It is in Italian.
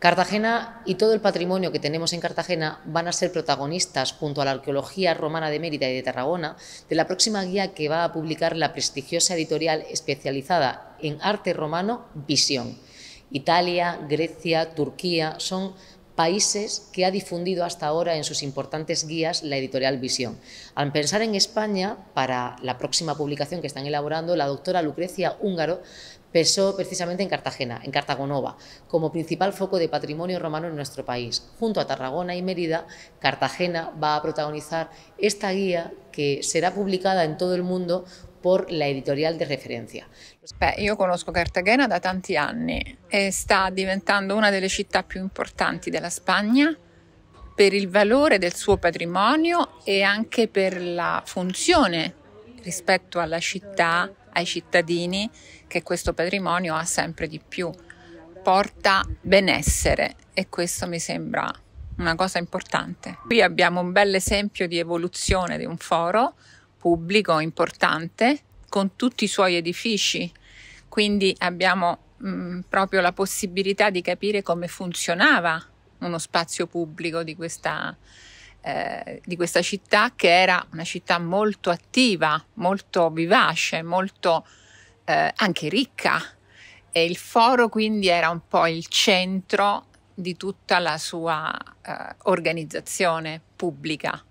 Cartagena y todo el patrimonio que tenemos en Cartagena van a ser protagonistas junto a la arqueología romana de Mérida y de Tarragona de la próxima guía que va a publicar la prestigiosa editorial especializada en arte romano Visión. Italia, Grecia, Turquía son países que ha difundido hasta ahora en sus importantes guías la editorial Visión. Al pensar en España, para la próxima publicación que están elaborando, la doctora Lucrecia Húngaro pesó precisamente en Cartagena, en Cartagonova, como principal foco de patrimonio romano en nuestro país. Junto a Tarragona y Mérida, Cartagena va a protagonizar esta guía que será publicada en todo el mundo por la editorial de referencia. Beh, io conosco Cartagena da tanti anni e sta diventando una delle città più importanti della Spagna per il valore del suo patrimonio e anche per la funzione rispetto alla città, ai cittadini che questo patrimonio ha sempre di più. Porta benessere e questo mi sembra una cosa importante. Qui abbiamo un bel esempio di evoluzione di un foro pubblico importante con tutti i suoi edifici, quindi abbiamo mh, mm, proprio la possibilità di capire come funzionava uno spazio pubblico di questa, eh, di questa città che era una città molto attiva, molto vivace, molto eh, anche ricca e il foro quindi era un po' il centro di tutta la sua eh, organizzazione pubblica.